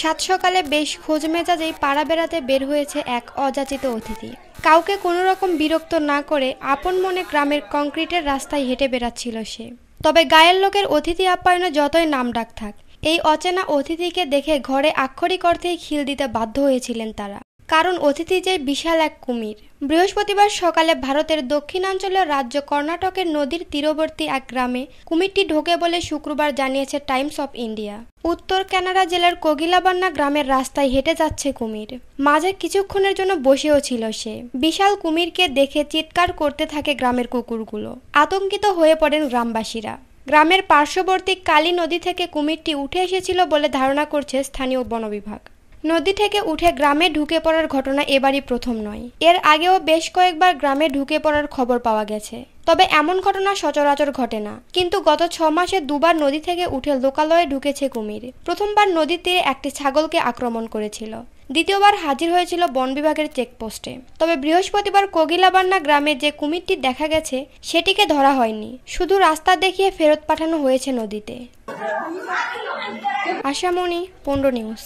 সাত সকালে বেশ খোঁজ মেজাজেই পাড়া বেড়াতে বের হয়েছে এক অযাচিত অতিথি কাউকে কোনো রকম বিরক্ত না করে আপন মনে গ্রামের কংক্রিটের রাস্তায় হেঁটে বেড়াচ্ছিল সে তবে গায়ের লোকের অতিথি আপ্যায়নে যতই নাম ডাক থাক এই অচেনা অতিথিকে দেখে ঘরে আক্ষরিক অর্থেই খিল দিতে বাধ্য হয়েছিলেন তারা কারণ অতিথি যে বিশাল এক কুমির বৃহস্পতিবার সকালে ভারতের দক্ষিণাঞ্চলীয় রাজ্য কর্ণাটকের নদীর তীরবর্তী এক গ্রামে কুমিরটি ঢোকে বলে শুক্রবার জানিয়েছে টাইমস অফ ইন্ডিয়া উত্তর কানাডা জেলার কগিলাবান্না গ্রামের রাস্তায় হেঁটে যাচ্ছে কুমির মাঝে কিছুক্ষণের জন্য বসেও ছিল সে বিশাল কুমিরকে দেখে চিৎকার করতে থাকে গ্রামের কুকুরগুলো আতঙ্কিত হয়ে পড়েন গ্রামবাসীরা গ্রামের পার্শ্ববর্তী কালী নদী থেকে কুমিরটি উঠে এসেছিল বলে ধারণা করছে স্থানীয় বনবিভাগ নদী থেকে উঠে গ্রামে ঢুকে পড়ার ঘটনা এবারই প্রথম নয় এর আগেও বেশ কয়েকবার গ্রামে ঢুকে পড়ার খবর পাওয়া গেছে তবে এমন ঘটনা সচরাচর ঘটে না কিন্তু গত ছ মাসে দুবার নদী থেকে উঠে লোকালয়ে ঢুকেছে কুমির প্রথমবার নদীর তীরে একটি ছাগলকে আক্রমণ করেছিল দ্বিতীয়বার হাজির হয়েছিল বন বিভাগের চেকপোস্টে তবে বৃহস্পতিবার কোগিলাবান্না গ্রামে যে কুমিরটি দেখা গেছে সেটিকে ধরা হয়নি শুধু রাস্তা দেখিয়ে ফেরত পাঠানো হয়েছে নদীতে আশামণি পণ্ড নিউজ